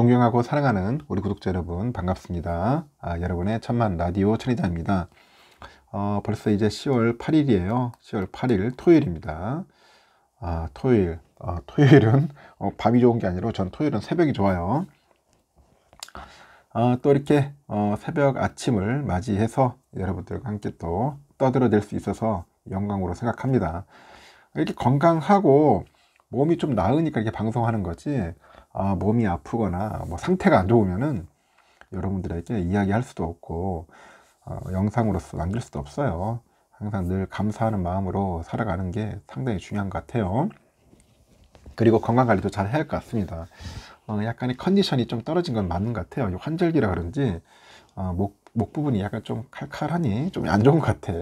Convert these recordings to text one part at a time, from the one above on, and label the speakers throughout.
Speaker 1: 존경하고 사랑하는 우리 구독자 여러분 반갑습니다. 아, 여러분의 천만 라디오 천이자입니다 어, 벌써 이제 10월 8일이에요. 10월 8일 토요일입니다. 아, 토요일. 아, 토요일은 어, 밤이 좋은 게 아니라 전 토요일은 새벽이 좋아요. 아, 또 이렇게 어, 새벽 아침을 맞이해서 여러분들과 함께 또 떠들어낼 수 있어서 영광으로 생각합니다. 이렇게 건강하고 몸이 좀 나으니까 이렇게 방송하는 거지 아 몸이 아프거나 뭐 상태가 안 좋으면은 여러분들에게 이야기할 수도 없고 어, 영상으로서 남길 수도 없어요 항상 늘 감사하는 마음으로 살아가는 게 상당히 중요한 것 같아요 그리고 건강관리도 잘 해야 할 것 같습니다 어, 약간의 컨디션이 좀 떨어진 건 맞는 것 같아요 환절기라 그런지 어, 목, 목 부분이 약간 좀 칼칼하니 좀 안 좋은 것 같아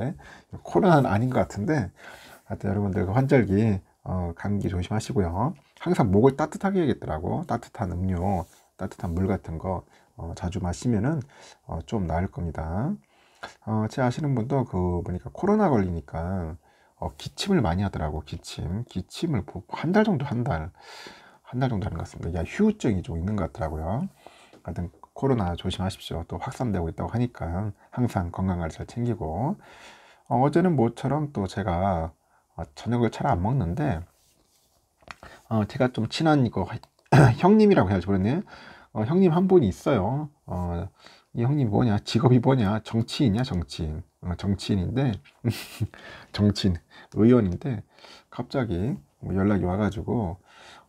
Speaker 1: 코로나는 아닌 것 같은데 하여튼 여러분들 그 환절기 감기 조심하시고요. 항상 목을 따뜻하게 해야겠더라고. 따뜻한 음료, 따뜻한 물 같은 거 어, 자주 마시면은 어, 좀 나을 겁니다. 어, 제 아시는 분도 그 보니까 코로나 걸리니까 어, 기침을 많이 하더라고. 기침, 기침을 한 달 정도 한 달, 한 달 정도 하는 것 같습니다. 야, 휴증이 좀 있는 것 같더라고요. 하여튼 코로나 조심하십시오. 또 확산되고 있다고 하니까 항상 건강을 잘 챙기고 어, 어제는 모처럼 또 제가 어, 저녁을 잘 안 먹는데 어, 제가 좀 친한 이거 형님이라고 해야지 그랬네. 어, 형님 한 분이 있어요. 어, 이 형님 뭐냐? 직업이 뭐냐? 정치인이야, 정치인. 어, 정치인인데, 정치인, 의원인데, 갑자기 뭐 연락이 와가지고,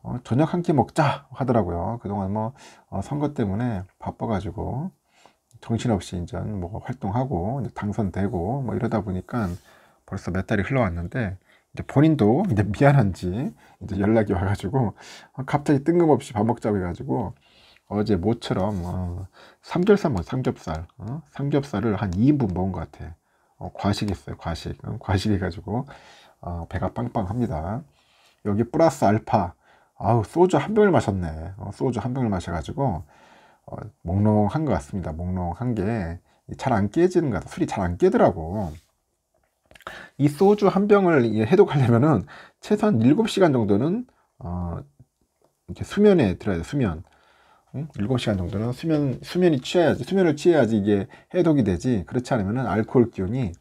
Speaker 1: 어, 저녁 한 끼 먹자! 하더라고요. 그동안 뭐, 어, 선거 때문에 바빠가지고, 정신없이 이제 뭐 활동하고, 당선되고, 뭐 이러다 보니까 벌써 몇 달이 흘러왔는데, 본인도 이제 미안한지 이제 연락이 와가지고 갑자기 뜬금없이 밥 먹자고 해가지고 어제 모처럼 어, 삼겹살 먹 삼겹살 어? 삼겹살을 한 2인분 먹은 것 같아 어, 과식했어요 과식 어, 과식해가지고 어, 배가 빵빵합니다 여기 플러스 알파 아우 소주 한 병을 마셨네 어, 소주 한 병을 마셔가지고 어, 몽롱한 것 같습니다 몽롱한 게 잘 안 깨지는 것 같아 술이 잘 안 깨더라고 이 소주 한 병을 해독하려면은 최소한 7시간 정도는 어, 이렇게 수면에 들어야 돼 수면 응? 7시간 정도는 수면 수면이 취해야지 수면을 취해야지 이게 해독이 되지 그렇지 않으면은 알코올 기운이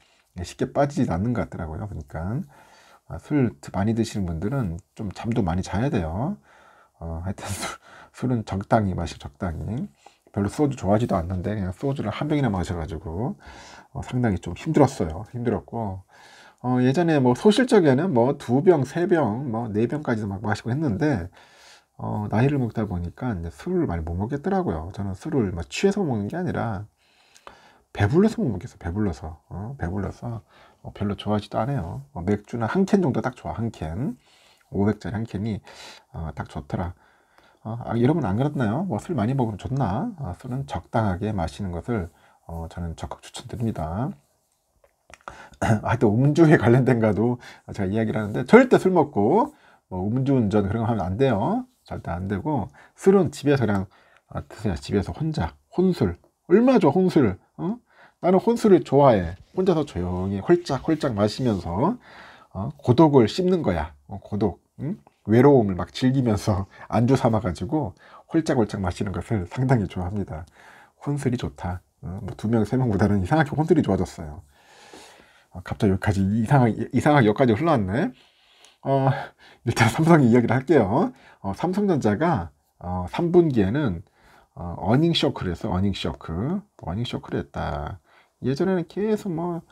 Speaker 1: 쉽게 빠지지 않는 것 같더라고요 그러니까 술 많이 드시는 분들은 좀 잠도 많이 자야 돼요 어, 하여튼 술, 술은 적당히 마시고 적당히 별로 소주 좋아하지도 않는데 그냥 소주를 한 병이나 마셔가지고 어, 상당히 좀 힘들었어요. 힘들었고 어, 예전에 뭐 소실적에는 뭐 두 병, 세 병, 뭐 네 병까지도 막 마시고 했는데 어, 나이를 먹다 보니까 이제 술을 많이 못 먹겠더라고요. 저는 술을 막 취해서 먹는 게 아니라 배불러서 못 먹겠어. 배불러서 어, 배불러서 어, 별로 좋아하지도 않아요. 어, 맥주는 한캔 정도 딱 좋아. 한 캔. 500짜리 한 캔이 어, 딱 좋더라. 어, 아, 여러분 안 그렇나요? 뭐술 많이 먹으면 좋나? 아, 술은 적당하게 마시는 것을 어, 저는 적극 추천드립니다. 하여튼 음주에 관련된가도 제가 이야기를 하는데 절대 술 먹고 뭐 음주운전 그런 거 하면 안 돼요. 절대 안 되고 술은 집에서 그냥 아, 드세요. 집에서 혼자 혼술 얼마 나 좋아 혼술 어? 나는 혼술을 좋아해. 혼자서 조용히 홀짝홀짝 마시면서 어? 고독을 씹는 거야. 어, 고독. 응? 외로움을 막 즐기면서 안주 삼아가지고 홀짝홀짝 마시는 것을 상당히 좋아합니다. 혼술이 좋다. 어, 뭐 두 명, 세 명보다는 이상하게 혼술이 좋아졌어요. 아, 갑자기 여기까지 이상하게, 이상하게 여기까지 흘러왔네. 어, 일단 삼성 이야기를 할게요. 어, 삼성전자가 어, 3분기에는 어, 어닝 쇼크를 했어. 어닝 쇼크. 어닝 쇼크를 했다. 예전에는 계속 뭐,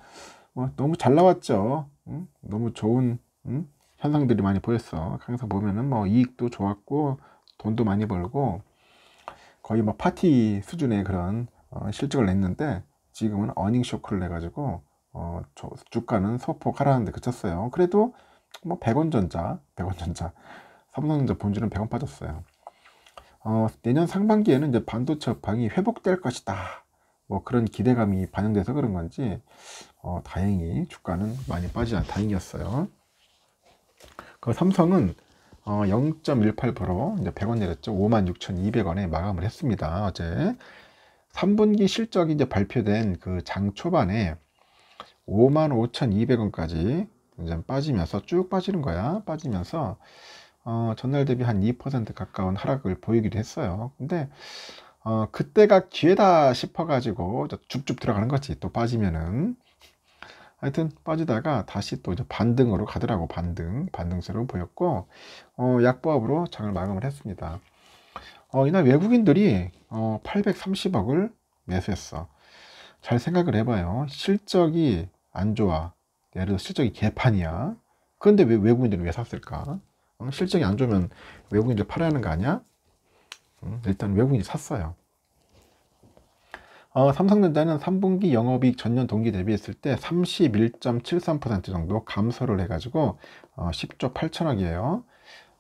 Speaker 1: 뭐 너무 잘 나왔죠. 응? 너무 좋은 응? 현상들이 많이 보였어. 항상 보면은 뭐 이익도 좋았고 돈도 많이 벌고 거의 뭐 파티 수준의 그런 어, 실적을 냈는데 지금은 어닝 쇼크를 내가지고 어, 주가는 소폭 하라는데 그쳤어요. 그래도 뭐 100원 전자, 100원 전자, 삼성전자 본주는 100원 빠졌어요. 어, 내년 상반기에는 이제 반도체 업황이 회복될 것이다. 뭐 그런 기대감이 반영돼서 그런 건지 어, 다행히 주가는 많이 빠지지 않 다행이었어요. 그 삼성은 어0.18% 이제 100원 내렸죠. 56,200원에 마감을 했습니다. 어제 3분기 실적이 이제 발표된 그 장 초반에 55,200원까지 이제 빠지면서 쭉 빠지는 거야. 빠지면서 어 전날 대비 한 2% 가까운 하락을 보이기도 했어요. 근데 어 그때가 기회다 싶어가지고 쭉쭉 들어가는 거지. 또 빠지면은 하여튼 빠지다가 다시 또 이제 반등으로 가더라고 반등 반등세로 보였고 어, 약보합으로 장을 마감을 했습니다. 어, 이날 외국인들이 어, 830억을 매수했어. 잘 생각을 해봐요. 실적이 안 좋아. 예를 들어 실적이 개판이야. 그런데 왜 외국인들이 왜 샀을까? 어, 실적이 안 좋으면 외국인들 팔아야 하는 거 아니야? 음, 일단 외국인이 샀어요. 어, 삼성전자는 3분기 영업이익 전년 동기 대비했을 때 31.73% 정도 감소를 해가지고 어, 10조 8천억이에요.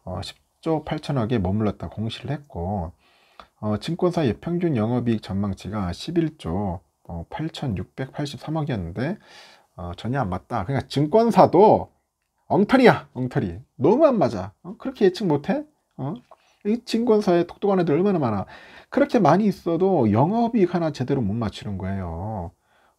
Speaker 1: 어, 10조 8천억에 머물렀다 공시를 했고 어, 증권사의 평균 영업이익 전망치가 11조 어, 8,683억이었는데 어, 전혀 안 맞다. 그러니까 증권사도 엉터리야, 엉터리. 너무 안 맞아. 어, 그렇게 예측 못해? 어? 이증권사에 똑똑한 애들 얼마나 많아. 그렇게 많이 있어도 영업이익 하나 제대로 못 맞추는 거예요.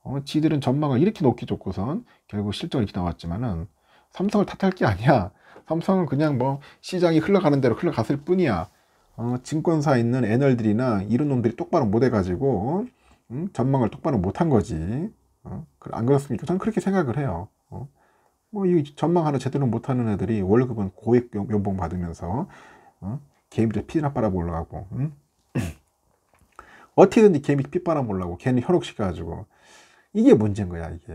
Speaker 1: 어, 지들은 전망을 이렇게 높게 줬고선 결국 실적이 이렇게 나왔지만은 삼성을 탓할 게 아니야. 삼성은 그냥 뭐 시장이 흘러가는 대로 흘러갔을 뿐이야. 어, 증권사에 있는 애널들이나 이런 놈들이 똑바로 못 해가지고 음, 전망을 똑바로 못한 거지. 어? 안 그렇습니까? 저는 그렇게 생각을 해요. 어? 뭐 이 전망 하나 제대로 못하는 애들이 월급은 고액 연봉 받으면서 어? 개미도 피나빨아 올라가고 응? 어떻게든지 개미 핏바람 올라고 걔는 혈옥시켜가지고 이게 문제인 거야 이게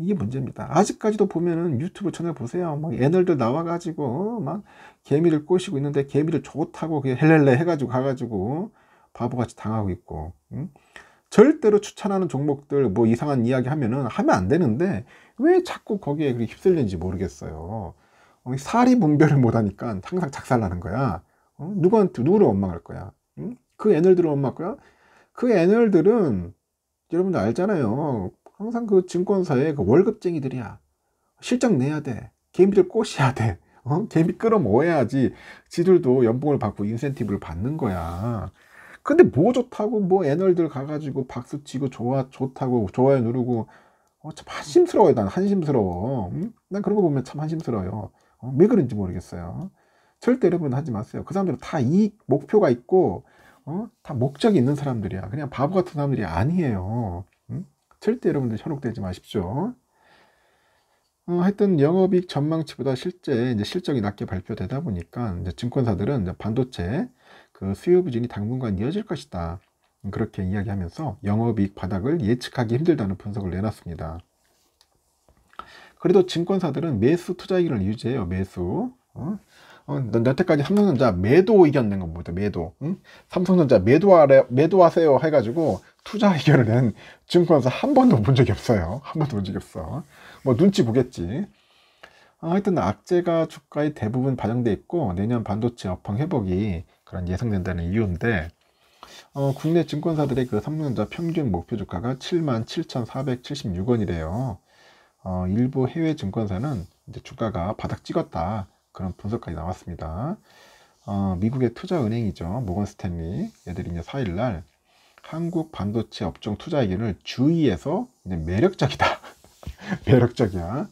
Speaker 1: 이게 문제입니다 아직까지도 보면은 유튜브 채널 보세요 막애들도 뭐 나와가지고 어? 막 개미를 꼬시고 있는데 개미를 좋다고 헬렐레 해가지고 가가지고 바보같이 당하고 있고 응? 절대로 추천하는 종목들 뭐 이상한 이야기 하면은 하면 안 되는데 왜 자꾸 거기에 그렇게 휩쓸리는지 모르겠어요 어, 사리 분별을 못하니까 항상 작살나는 거야 어? 누구한테 누구를 원망할 거야? 응? 그 애널들을 원망할 거야? 그 애널들은 여러분들 알잖아요. 항상 그 증권사의 그 월급쟁이들이야. 실적 내야 돼. 개미들 꼬셔야 돼. 어? 개미 끌어모아야지 지들도 연봉을 받고 인센티브를 받는 거야. 근데 뭐 좋다고 뭐 애널들 가가지고 박수치고 좋아 좋다고 좋아요 누르고 어, 참 한심스러워요 난 한심스러워 응? 난 그런 거 보면 참 한심스러워요 어, 왜 그런지 모르겠어요 절대 여러분 하지 마세요. 그 사람들은 다 이익 목표가 있고 어? 다 목적이 있는 사람들이야. 그냥 바보 같은 사람들이 아니에요. 응? 절대 여러분들 현혹되지 마십시오. 어, 하여튼 영업이익 전망치보다 실제 이제 실적이 낮게 발표되다 보니까 이제 증권사들은 이제 반도체 그 수요 부진이 당분간 이어질 것이다. 그렇게 이야기하면서 영업이익 바닥을 예측하기 힘들다는 분석을 내놨습니다. 그래도 증권사들은 매수 투자이익을 유지해요. 매수. 어? 어, 여태까지 삼성전자 매도 의견 낸거 봅니다. 매도. 응? 삼성전자 매도하래, 매도하세요 해가지고 투자 의견을 낸 증권사 한 번도 본 적이 없어요. 한 번도 본 적이 없어. 뭐 눈치 보겠지. 아, 하여튼 악재가 주가에 대부분 반영돼 있고 내년 반도체 업황 회복이 그런 예상된다는 이유인데 어, 국내 증권사들의 그 삼성전자 평균 목표 주가가 77,476원이래요. 어, 일부 해외 증권사는 이제 주가가 바닥 찍었다. 그런 분석까지 나왔습니다. 어, 미국의 투자은행이죠. 모건 스탠리. 얘들이 이제 4일날 한국 반도체 업종 투자 의견을 주의해서 이제 매력적이다. 매력적이야.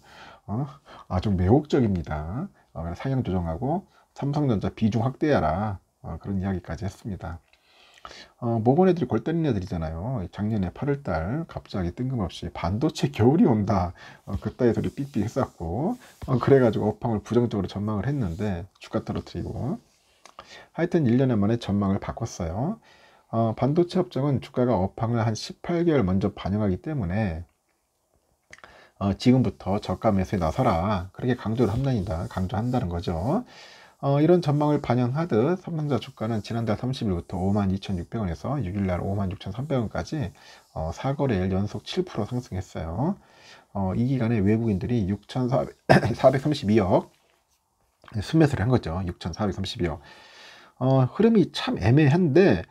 Speaker 1: 어? 아주 매혹적입니다. 어, 상향 조정하고 삼성전자 비중 확대하라. 어, 그런 이야기까지 했습니다. 어, 모범 애들이 골 때린 애들이잖아요. 작년에 8월달 갑자기 뜬금없이 반도체 겨울이 온다. 어, 그따위 소리 삐삐 했었고 어, 그래가지고 업황을 부정적으로 전망을 했는데 주가 떨어뜨리고 하여튼 1년에 만에 전망을 바꿨어요. 어, 반도체 업종은 주가가 업황을 한 18개월 먼저 반영하기 때문에 어, 지금부터 저가 매수에 나서라 그렇게 강조를 한니다 강조한다는 거죠. 어, 이런 전망을 반영하듯 삼성자 주가는 지난달 30일부터 52,600원에서 6일날 56,300원까지 어, 4거래일 연속 7% 상승했어요. 어, 이 기간에 외국인들이 6,432억 순매수를 한 거죠. 6,432억. 어, 흐름이 참 애매한데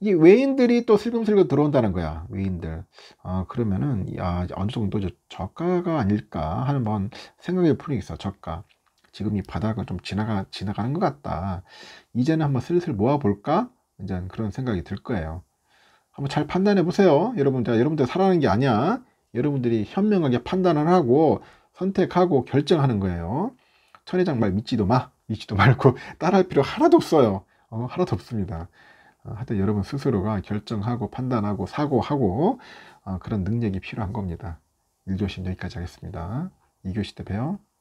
Speaker 1: 이 외인들이 또 슬금슬금 들어온다는 거야. 외인들. 어, 그러면은 아, 어느 정도 저가가 아닐까 하는 번 생각해 풀이 있어. 저가. 지금 이 바닥을 좀 지나가, 지나가는 것 같다. 이제는 한번 슬슬 모아볼까? 이제 그런 생각이 들 거예요. 한번 잘 판단해 보세요. 여러분, 자, 여러분들 살아가는 게 아니야. 여러분들이 현명하게 판단을 하고 선택하고 결정하는 거예요. 천회장 말 믿지도 마. 믿지도 말고 따라할 필요 하나도 없어요. 어, 하나도 없습니다. 어, 하여튼 여러분 스스로가 결정하고 판단하고 사고하고 어, 그런 능력이 필요한 겁니다. 일조심 여기까지 하겠습니다. 이교시 때 봬요.